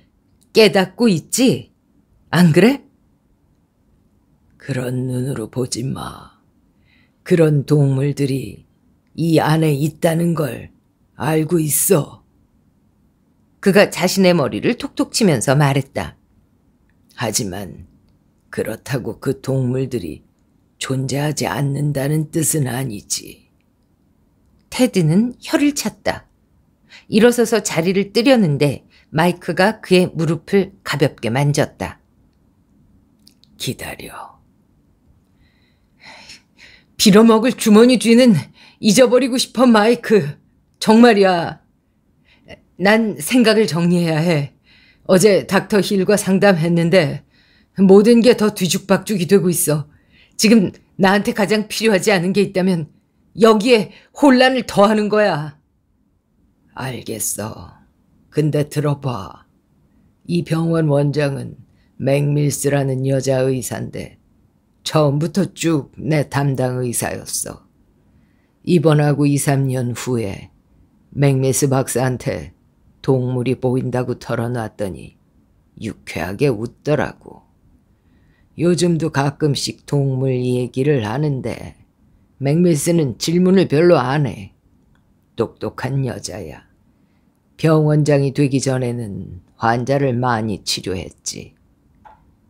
깨닫고 있지? 안 그래? 그런 눈으로 보지 마. 그런 동물들이 이 안에 있다는 걸 알고 있어. 그가 자신의 머리를 톡톡 치면서 말했다. 하지만 그렇다고 그 동물들이 존재하지 않는다는 뜻은 아니지. 테드는 혀를 찼다. 일어서서 자리를 뜨려는데 마이크가 그의 무릎을 가볍게 만졌다. 기다려. 빌어먹을 주머니 쥐는 잊어버리고 싶어, 마이크. 정말이야. 난 생각을 정리해야 해. 어제 닥터 힐과 상담했는데 모든 게 더 뒤죽박죽이 되고 있어. 지금 나한테 가장 필요하지 않은 게 있다면 여기에 혼란을 더하는 거야. 알겠어. 근데 들어봐. 이 병원 원장은 맥밀스라는 여자 의사인데 처음부터 쭉 내 담당 의사였어. 입원하고 2, 3년 후에 맥메스 박사한테 동물이 보인다고 털어놨더니 유쾌하게 웃더라고. 요즘도 가끔씩 동물 얘기를 하는데 맥메스는 질문을 별로 안 해. 똑똑한 여자야. 병원장이 되기 전에는 환자를 많이 치료했지.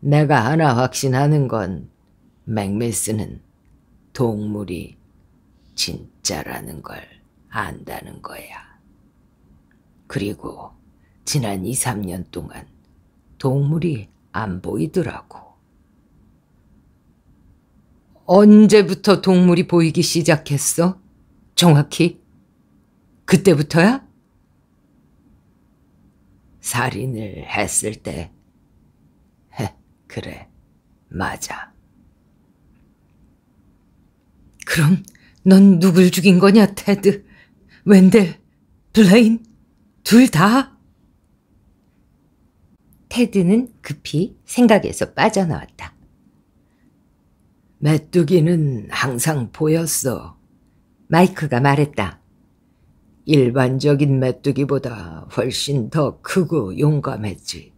내가 하나 확신하는 건맥메스는 동물이 진 가짜라는 걸 안다는 거야. 그리고 지난 2, 3년 동안 동물이 안 보이더라고. 언제부터 동물이 보이기 시작했어? 정확히? 그때부터야? 살인을 했을 때. 헤, 그래, 맞아. 그럼 넌 누굴 죽인 거냐, 테드? 웬델, 블레인, 둘 다? 테드는 급히 생각에서 빠져나왔다. 메뚜기는 항상 보였어. 마이크가 말했다. 일반적인 메뚜기보다 훨씬 더 크고 용감했지.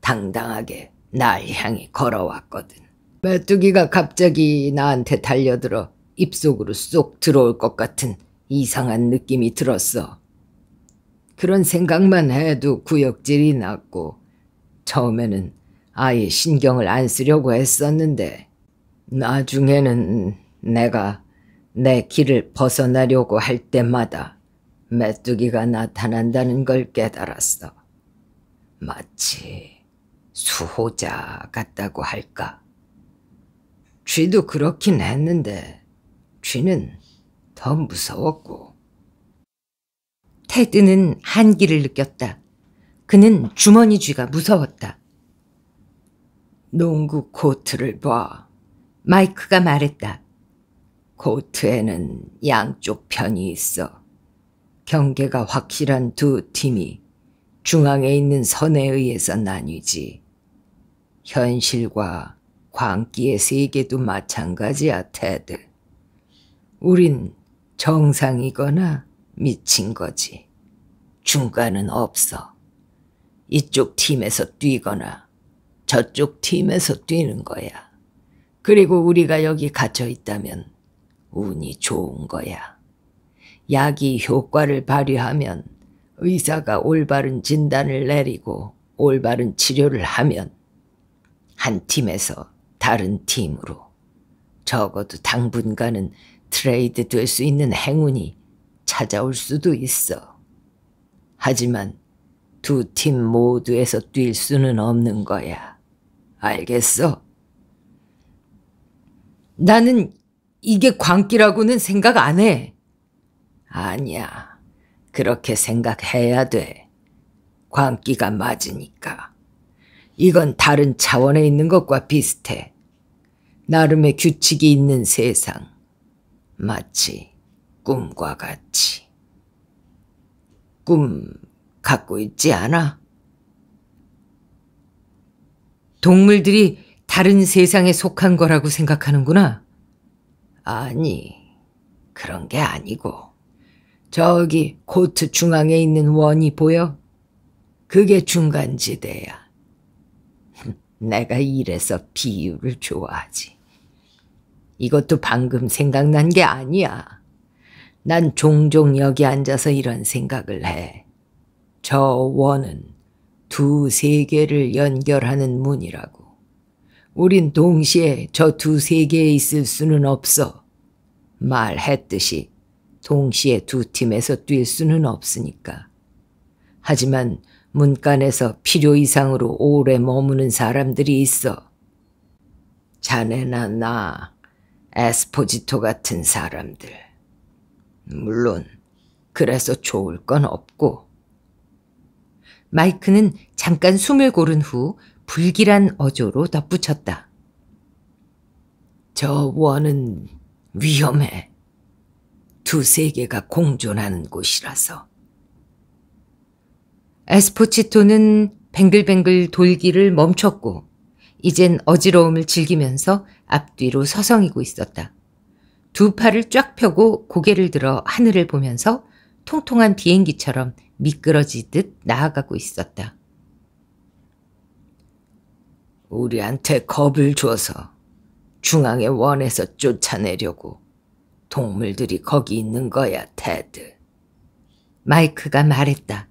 당당하게 날 향해 걸어왔거든. 메뚜기가 갑자기 나한테 달려들어 입속으로 쏙 들어올 것 같은 이상한 느낌이 들었어. 그런 생각만 해도 구역질이 났고 처음에는 아예 신경을 안 쓰려고 했었는데 나중에는 내가 내 길을 벗어나려고 할 때마다 메뚜기가 나타난다는 걸 깨달았어. 마치 수호자 같다고 할까. 쥐도 그렇긴 했는데 쥐는 더 무서웠고. 테드는 한기를 느꼈다. 그는 주머니 쥐가 무서웠다. 농구 코트를 봐. 마이크가 말했다. 코트에는 양쪽 편이 있어. 경계가 확실한 두 팀이 중앙에 있는 선에 의해서 나뉘지. 현실과 광기의 세계도 마찬가지야, 테드. 우린 정상이거나 미친 거지. 중간은 없어. 이쪽 팀에서 뛰거나 저쪽 팀에서 뛰는 거야. 그리고 우리가 여기 갇혀 있다면 운이 좋은 거야. 약이 효과를 발휘하면 의사가 올바른 진단을 내리고 올바른 치료를 하면 한 팀에서 다른 팀으로 적어도 당분간은 트레이드 될 수 있는 행운이 찾아올 수도 있어. 하지만 두 팀 모두에서 뛸 수는 없는 거야. 알겠어? 나는 이게 광기라고는 생각 안 해. 아니야. 그렇게 생각해야 돼. 광기가 맞으니까. 이건 다른 차원에 있는 것과 비슷해. 나름의 규칙이 있는 세상. 마치 꿈과 같이. 꿈 갖고 있지 않아? 동물들이 다른 세상에 속한 거라고 생각하는구나. 아니, 그런 게 아니고. 저기 코트 중앙에 있는 원이 보여? 그게 중간지대야. 내가 이래서 비유를 좋아하지. 이것도 방금 생각난 게 아니야. 난 종종 여기 앉아서 이런 생각을 해. 저 원은 두 세계를 연결하는 문이라고. 우린 동시에 저 두 세계에 있을 수는 없어. 말했듯이 동시에 두 팀에서 뛸 수는 없으니까. 하지만 문간에서 필요 이상으로 오래 머무는 사람들이 있어. 자네나 나 에스포지토 같은 사람들. 물론 그래서 좋을 건 없고. 마이크는 잠깐 숨을 고른 후 불길한 어조로 덧붙였다. 저 원은 위험해. 두 세계가 공존하는 곳이라서. 에스포치토는 뱅글뱅글 돌기를 멈췄고 이젠 어지러움을 즐기면서 앞뒤로 서성이고 있었다. 두 팔을 쫙 펴고 고개를 들어 하늘을 보면서 통통한 비행기처럼 미끄러지듯 나아가고 있었다. 우리한테 겁을 줘서 중앙의 원에서 쫓아내려고 동물들이 거기 있는 거야, 테드. 마이크가 말했다.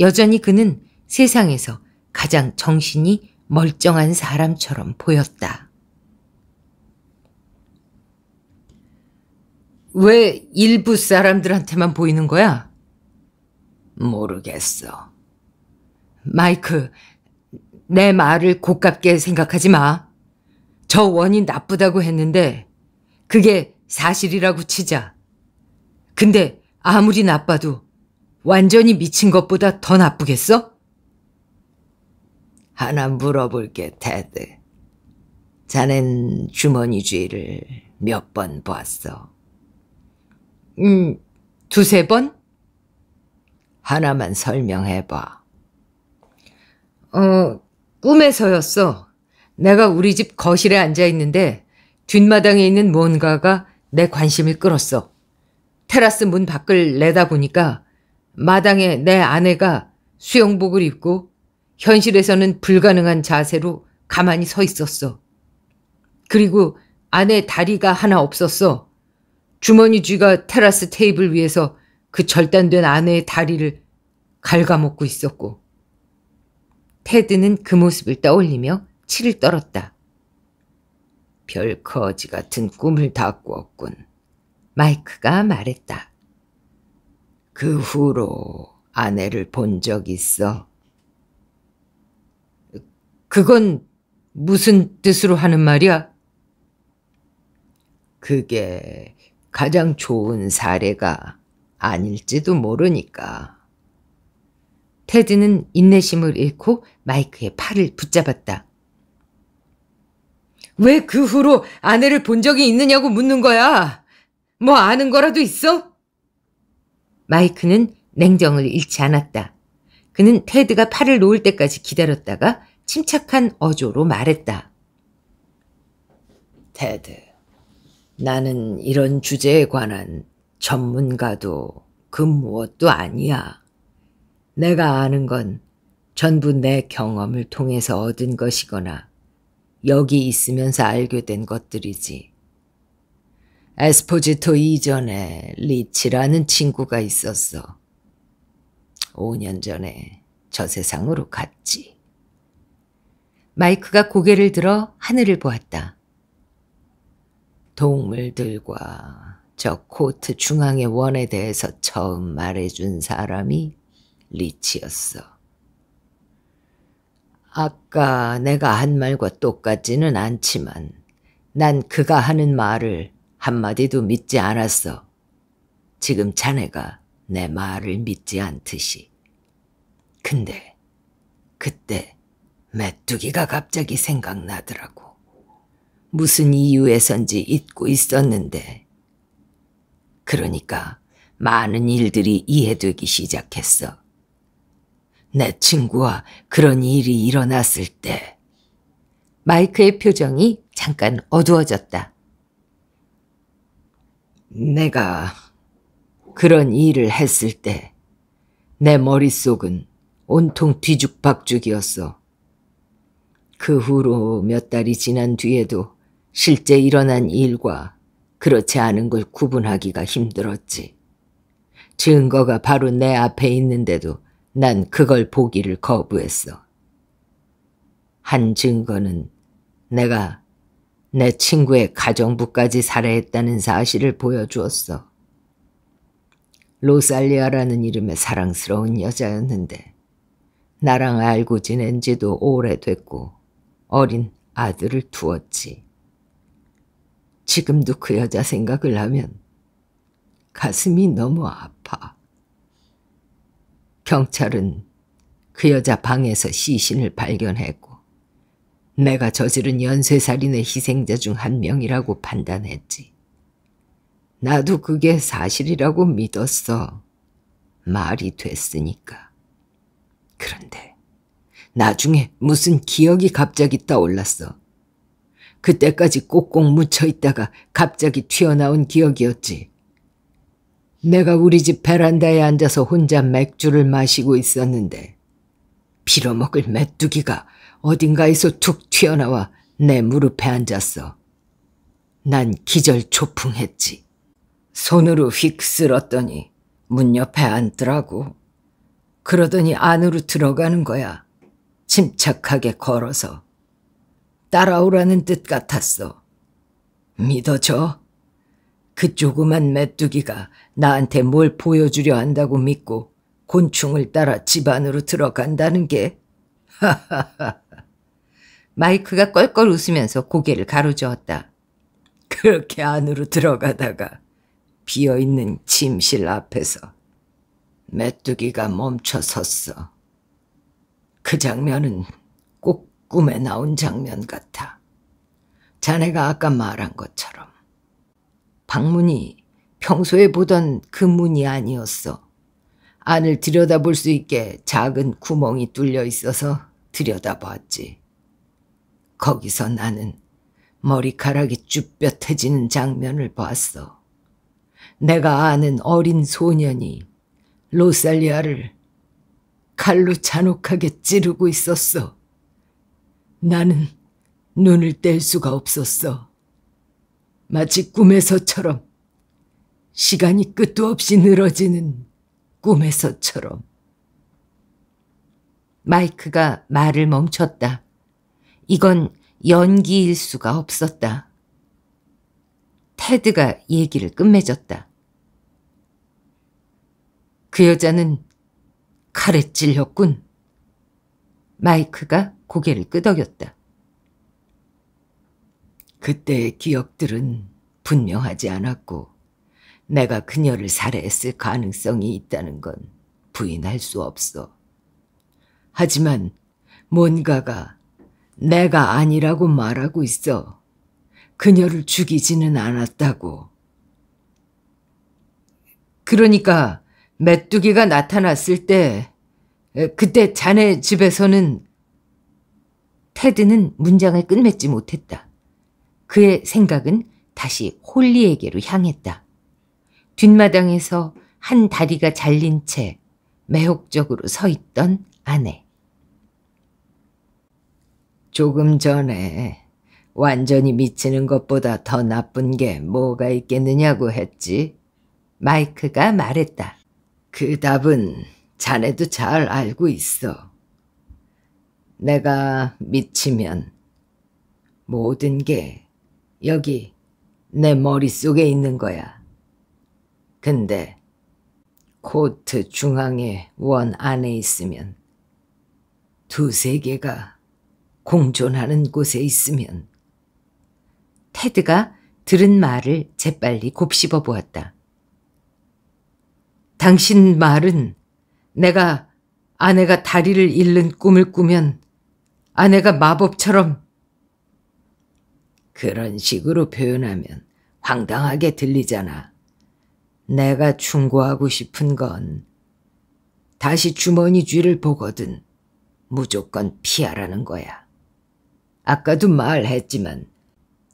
여전히 그는 세상에서 가장 정신이 멀쩡한 사람처럼 보였다. 왜 일부 사람들한테만 보이는 거야? 모르겠어. 마이크, 내 말을 고깝게 생각하지 마. 저 원이 나쁘다고 했는데 그게 사실이라고 치자. 근데 아무리 나빠도 완전히 미친 것보다 더 나쁘겠어? 하나 물어볼게, 테드. 자넨 주머니주의를 몇 번 봤어? 음, 두세 번? 하나만 설명해봐. 어, 꿈에서였어. 내가 우리 집 거실에 앉아있는데 뒷마당에 있는 뭔가가 내 관심을 끌었어. 테라스 문 밖을 내다보니까 마당에 내 아내가 수영복을 입고 현실에서는 불가능한 자세로 가만히 서 있었어. 그리고 안에 다리가 하나 없었어. 주머니 쥐가 테라스 테이블 위에서 그 절단된 아내의 다리를 갉아먹고 있었고. 테드는 그 모습을 떠올리며 치를 떨었다. 별 거지 같은 꿈을 다 꾸었군. 마이크가 말했다. 그 후로 아내를 본 적 있어. 그건 무슨 뜻으로 하는 말이야? 그게 가장 좋은 사례가 아닐지도 모르니까. 테드는 인내심을 잃고 마이크의 팔을 붙잡았다. 왜 그 후로 아내를 본 적이 있느냐고 묻는 거야? 뭐 아는 거라도 있어? 마이크는 냉정을 잃지 않았다. 그는 테드가 팔을 놓을 때까지 기다렸다가 침착한 어조로 말했다. 테드, 나는 이런 주제에 관한 전문가도 그 무엇도 아니야. 내가 아는 건 전부 내 경험을 통해서 얻은 것이거나 여기 있으면서 알게 된 것들이지. 에스포지토 이전에 리치라는 친구가 있었어. 5년 전에 저 세상으로 갔지. 마이크가 고개를 들어 하늘을 보았다. 동물들과 저 코트 중앙의 원에 대해서 처음 말해준 사람이 리치였어. 아까 내가 한 말과 똑같지는 않지만 난 그가 하는 말을 한마디도 믿지 않았어. 지금 자네가 내 말을 믿지 않듯이. 근데 그때 메뚜기가 갑자기 생각나더라고. 무슨 이유에선지 잊고 있었는데. 그러니까 많은 일들이 이해되기 시작했어. 내 친구와 그런 일이 일어났을 때. 마이크의 표정이 잠깐 어두워졌다. 내가 그런 일을 했을 때 내 머릿속은 온통 뒤죽박죽이었어. 그 후로 몇 달이 지난 뒤에도 실제 일어난 일과 그렇지 않은 걸 구분하기가 힘들었지. 증거가 바로 내 앞에 있는데도 난 그걸 보기를 거부했어. 한 증거는 내가 내 친구의 가정부까지 살해했다는 사실을 보여주었어. 로살리아라는 이름의 사랑스러운 여자였는데 나랑 알고 지낸 지도 오래됐고 어린 아들을 두었지. 지금도 그 여자 생각을 하면 가슴이 너무 아파. 경찰은 그 여자 방에서 시신을 발견했고 내가 저지른 연쇄살인의 희생자 중 한 명이라고 판단했지. 나도 그게 사실이라고 믿었어. 말이 됐으니까. 그런데 나중에 무슨 기억이 갑자기 떠올랐어. 그때까지 꼭꼭 묻혀 있다가 갑자기 튀어나온 기억이었지. 내가 우리 집 베란다에 앉아서 혼자 맥주를 마시고 있었는데 빌어먹을 메뚜기가 어딘가에서 툭 튀어나와 내 무릎에 앉았어. 난 기절초풍했지. 손으로 휙 쓸었더니 문 옆에 앉더라고. 그러더니 안으로 들어가는 거야. 침착하게 걸어서 따라오라는 뜻 같았어. 믿어줘. 그 조그만 메뚜기가 나한테 뭘 보여주려 한다고 믿고 곤충을 따라 집 안으로 들어간다는 게 하하하 하 마이크가 껄껄 웃으면서 고개를 가로저었다. 그렇게 안으로 들어가다가 비어있는 침실 앞에서 메뚜기가 멈춰 섰어. 그 장면은 꼭 꿈에 나온 장면 같아. 자네가 아까 말한 것처럼. 방문이 평소에 보던 그 문이 아니었어. 안을 들여다볼 수 있게 작은 구멍이 뚫려 있어서 들여다봤지. 거기서 나는 머리카락이 쭈뼛해지는 장면을 봤어. 내가 아는 어린 소년이 로살리아를 칼로 잔혹하게 찌르고 있었어. 나는 눈을 뗄 수가 없었어. 마치 꿈에서처럼 시간이 끝도 없이 늘어지는 꿈에서처럼. 마이크가 말을 멈췄다. 이건 연기일 수가 없었다. 테드가 얘기를 끝맺었다. 그 여자는 칼에 찔렸군. 마이크가 고개를 끄덕였다. 그때의 기억들은 분명하지 않았고 내가 그녀를 살해했을 가능성이 있다는 건 부인할 수 없어. 하지만 뭔가가 내가 아니라고 말하고 있어. 그녀를 죽이지는 않았다고. 그러니까 메뚜기가 나타났을 때 그때 자네 집에서는 테드는 문장을 끝맺지 못했다. 그의 생각은 다시 홀리에게로 향했다. 뒷마당에서 한 다리가 잘린 채 매혹적으로 서 있던 아내. 조금 전에 완전히 미치는 것보다 더 나쁜 게 뭐가 있겠느냐고 했지. 마이크가 말했다. 그 답은 자네도 잘 알고 있어. 내가 미치면 모든 게 여기 내 머릿속에 있는 거야. 근데 코트 중앙의 원 안에 있으면 두세개가 공존하는 곳에 있으면 테드가 들은 말을 재빨리 곱씹어 보았다. 당신 말은 내가 아내가 다리를 잃는 꿈을 꾸면 아내가 마법처럼 그런 식으로 표현하면 황당하게 들리잖아. 내가 충고하고 싶은 건 다시 주머니 쥐를 보거든 무조건 피하라는 거야. 아까도 말했지만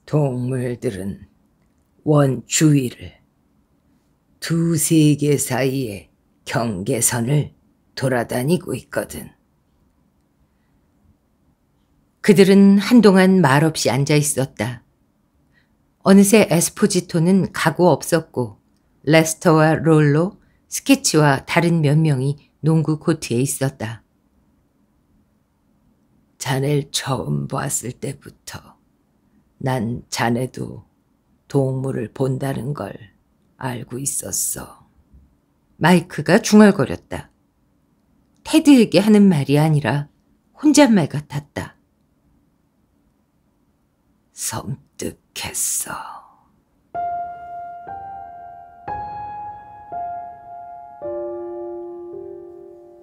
동물들은 원주위를 두 세계 사이에 경계선을 돌아다니고 있거든. 그들은 한동안 말없이 앉아 있었다. 어느새 에스포지토는 가고 없었고 레스터와 롤로, 스케치와 다른 몇 명이 농구 코트에 있었다. 자넬 처음 봤을 때부터 난 자네도 동물을 본다는 걸 알고 있었어. 마이크가 중얼거렸다. 테드에게 하는 말이 아니라 혼잣말 같았다. 섬뜩했어.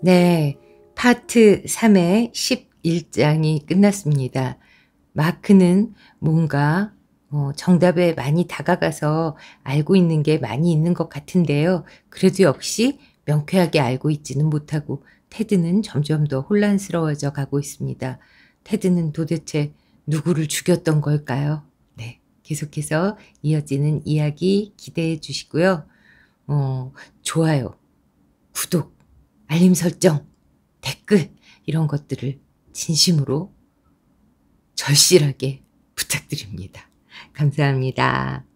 네, 파트 3의 11장이 끝났습니다. 마크는 뭔가 어, 정답에 많이 다가가서 알고 있는 게 많이 있는 것 같은데요. 그래도 역시 명쾌하게 알고 있지는 못하고 테드는 점점 더 혼란스러워져 가고 있습니다. 테드는 도대체 누구를 죽였던 걸까요? 네. 계속해서 이어지는 이야기 기대해 주시고요. 어, 좋아요, 구독, 알림 설정, 댓글, 이런 것들을 진심으로 절실하게 부탁드립니다. 감사합니다.